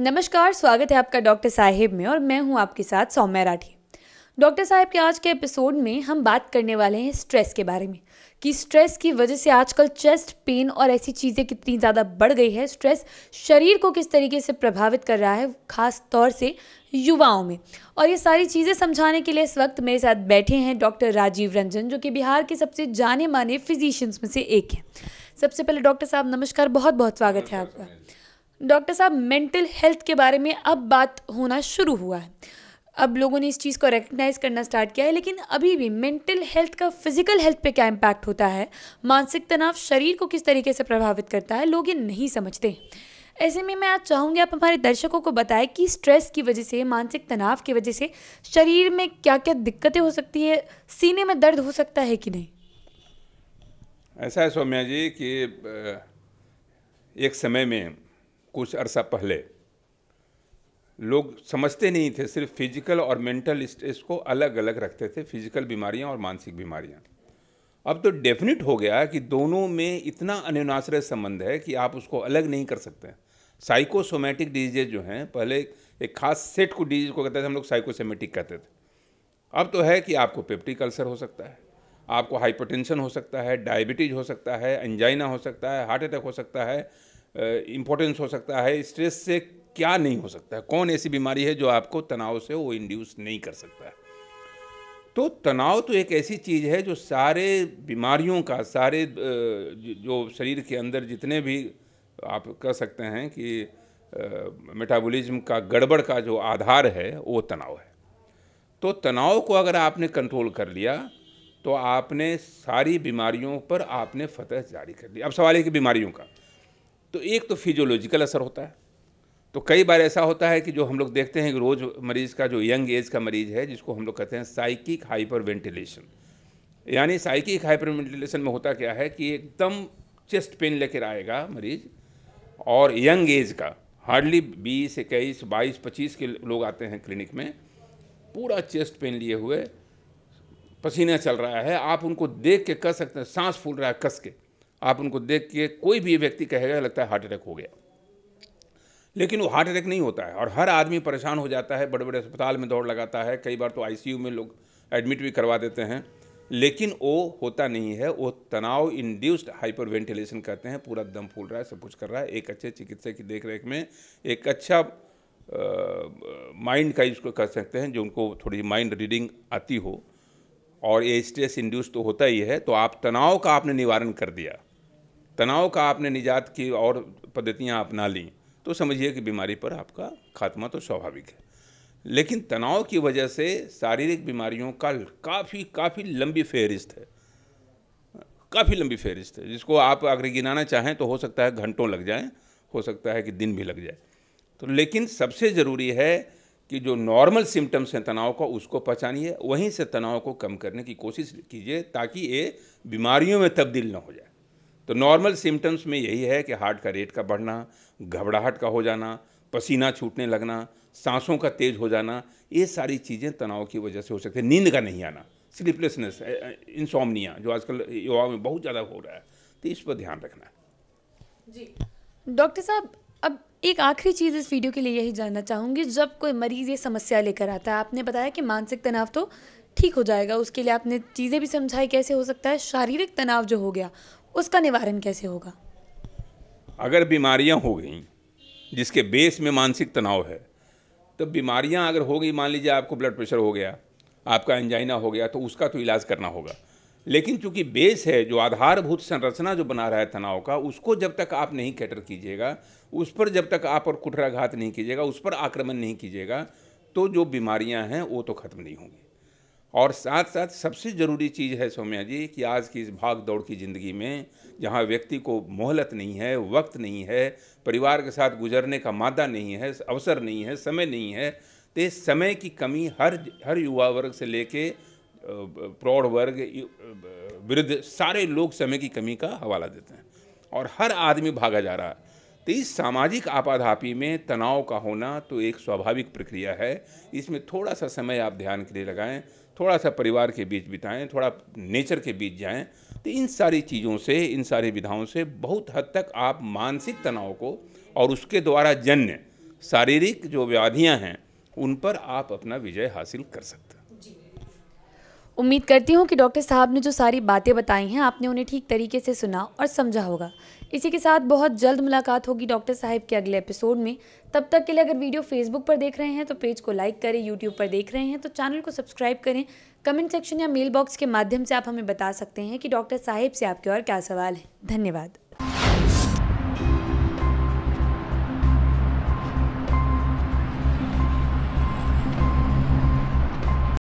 नमस्कार स्वागत है आपका डॉक्टर साहिब में और मैं हूं आपके साथ सौम्या राठी डॉक्टर साहब के आज के एपिसोड में हम बात करने वाले हैं स्ट्रेस के बारे में कि स्ट्रेस की वजह से आजकल चेस्ट पेन और ऐसी चीज़ें कितनी ज़्यादा बढ़ गई है स्ट्रेस शरीर को किस तरीके से प्रभावित कर रहा है ख़ास तौर से युवाओं में और ये सारी चीज़ें समझाने के लिए इस वक्त मेरे साथ बैठे हैं डॉक्टर राजीव रंजन जो कि बिहार के सबसे जाने माने फिजिशियंस में से एक हैं सबसे पहले डॉक्टर साहब नमस्कार बहुत बहुत स्वागत है आपका डॉक्टर साहब मेंटल हेल्थ के बारे में अब बात होना शुरू हुआ है अब लोगों ने इस चीज़ को रिकग्नाइज़ करना स्टार्ट किया है लेकिन अभी भी मेंटल हेल्थ का फिजिकल हेल्थ पे क्या इम्पैक्ट होता है मानसिक तनाव शरीर को किस तरीके से प्रभावित करता है लोग ये नहीं समझते ऐसे में मैं आज चाहूँगी आप हमारे दर्शकों को बताएं कि स्ट्रेस की वजह से मानसिक तनाव की वजह से शरीर में क्या क्या दिक्कतें हो सकती है सीने में दर्द हो सकता है कि नहीं ऐसा है सौम्या जी कि एक समय में कुछ अरसा पहले लोग समझते नहीं थे सिर्फ फिजिकल और मेंटल स्ट्रेस को अलग अलग रखते थे फिजिकल बीमारियां और मानसिक बीमारियां अब तो डेफिनेट हो गया कि दोनों में इतना अनुनाश्रय संबंध है कि आप उसको अलग नहीं कर सकते साइकोसोमेटिक डिजीजेज जो हैं पहले एक खास सेट को डिजीज को कहते थे हम लोग साइकोसोमेटिक कहते थे अब तो है कि आपको पेप्टिक अल्सर हो सकता है आपको हाइपरटेंशन हो सकता है डायबिटीज हो सकता है एंजाइना हो सकता है हार्ट अटैक हो सकता है इम्पोर्टेंस हो सकता है स्ट्रेस से क्या नहीं हो सकता है कौन ऐसी बीमारी है जो आपको तनाव से वो इंड्यूस नहीं कर सकता है तो तनाव तो एक ऐसी चीज़ है जो सारे बीमारियों का सारे जो शरीर के अंदर जितने भी आप कह सकते हैं कि मेटाबॉलिज्म का गड़बड़ का जो आधार है वो तनाव है तो तनाव को अगर आपने कंट्रोल कर लिया तो आपने सारी बीमारियों पर आपने फतह जारी कर ली अब सवाल है कि बीमारियों का तो एक तो फिजियोलॉजिकल असर होता है तो कई बार ऐसा होता है कि जो हम लोग देखते हैं कि रोज़ मरीज़ का जो यंग एज का मरीज़ है जिसको हम लोग कहते हैं साइकिक हाइपर वेंटिलेशन यानी साइकिक हाइपर वेंटिलेशन में होता क्या है कि एकदम चेस्ट पेन लेकर आएगा मरीज़ और यंग एज का हार्डली बीस इक्कीस बाईस पच्चीस के लोग आते हैं क्लिनिक में पूरा चेस्ट पेन लिए हुए पसीना चल रहा है आप उनको देख के कह सकते हैं सांस फूल रहा है कस के आप उनको देख के कोई भी व्यक्ति कहेगा लगता है हार्ट अटैक हो गया लेकिन वो हार्ट अटैक नहीं होता है और हर आदमी परेशान हो जाता है बड़े बड़े अस्पताल में दौड़ लगाता है कई बार तो आईसीयू में लोग एडमिट भी करवा देते हैं लेकिन वो होता नहीं है वो तनाव इंड्यूस्ड हाइपर वेंटिलेशन कहते हैं पूरा दम फूल रहा है सब कुछ कर रहा है एक अच्छे चिकित्सक की देख रेख में एक अच्छा माइंड का इसको कह सकते हैं जो उनको थोड़ी माइंड रीडिंग आती हो और ये स्ट्रेस इंड्यूस तो होता ही है तो आप तनाव का आपने निवारण कर दिया तनाव का आपने निजात की और पद्धतियाँ अपना ली तो समझिए कि बीमारी पर आपका खात्मा तो स्वाभाविक है लेकिन तनाव की वजह से शारीरिक बीमारियों का काफ़ी काफ़ी लंबी फहरिस्त है काफ़ी लंबी फहरिस्त है जिसको आप अगर गिनाना चाहें तो हो सकता है घंटों लग जाएं हो सकता है कि दिन भी लग जाए तो लेकिन सबसे ज़रूरी है कि जो नॉर्मल सिम्टम्स हैं तनाव का उसको पहचानिए वहीं से तनाव को कम करने की कोशिश कीजिए ताकि ये बीमारियों में तब्दील ना हो जाए तो नॉर्मल सिम्टम्स में यही है कि हार्ट का रेट का बढ़ना घबराहट का हो जाना पसीना छूटने लगना सांसों का तेज हो जाना ये सारी चीज़ें तनाव की वजह से हो सकती है नींद का नहीं आना स्लीपलेसनेस इंसोमनिया जो आजकल युवाओं में बहुत ज़्यादा हो रहा है तो इस पर ध्यान रखना है जी डॉक्टर साहब अब एक आखिरी चीज़ इस वीडियो के लिए यही जानना चाहूँगी जब कोई मरीज़ ये समस्या लेकर आता है आपने बताया कि मानसिक तनाव तो ठीक हो जाएगा उसके लिए आपने चीज़ें भी समझाई कैसे हो सकता है शारीरिक तनाव जो हो गया उसका निवारण कैसे होगा अगर बीमारियां हो गई जिसके बेस में मानसिक तनाव है तो बीमारियां अगर हो गई मान लीजिए आपको ब्लड प्रेशर हो गया आपका एंजाइना हो गया तो उसका तो इलाज करना होगा लेकिन चूंकि बेस है जो आधारभूत संरचना जो बना रहा है तनाव का उसको जब तक आप नहीं कैटर कीजिएगा उस पर जब तक आप और कुठराघात नहीं कीजिएगा उस पर आक्रमण नहीं कीजिएगा तो जो बीमारियां हैं वो तो खत्म नहीं होंगी और साथ साथ सबसे ज़रूरी चीज़ है सौम्या जी कि आज की इस भाग दौड़ की ज़िंदगी में जहाँ व्यक्ति को मोहलत नहीं है वक्त नहीं है परिवार के साथ गुजरने का मादा नहीं है अवसर नहीं है समय नहीं है तो समय की कमी हर हर युवा वर्ग से लेके प्रौढ़ वर्ग वृद्ध सारे लोग समय की कमी का हवाला देते हैं और हर आदमी भागा जा रहा है तो इस सामाजिक आपाधापी में तनाव का होना तो एक स्वाभाविक प्रक्रिया है इसमें थोड़ा सा समय आप ध्यान के लिए लगाएं थोड़ा सा परिवार के बीच बिताएं थोड़ा नेचर के बीच जाएं तो इन सारी चीज़ों से इन सारी विधाओं से बहुत हद तक आप मानसिक तनाव को और उसके द्वारा जन्य शारीरिक जो व्याधियाँ हैं उन पर आप अपना विजय हासिल कर सकते हैं उम्मीद करती हूँ कि डॉक्टर साहब ने जो सारी बातें बताई हैं आपने उन्हें ठीक तरीके से सुना और समझा होगा इसी के साथ बहुत जल्द मुलाकात होगी डॉक्टर साहब के अगले एपिसोड में तब तक के लिए अगर वीडियो फेसबुक पर देख रहे हैं तो पेज को लाइक करें यूट्यूब पर देख रहे हैं तो चैनल को सब्सक्राइब करें कमेंट सेक्शन या मेल बॉक्स के माध्यम से आप हमें बता सकते हैं कि डॉक्टर साहिब से आपके और क्या सवाल है धन्यवाद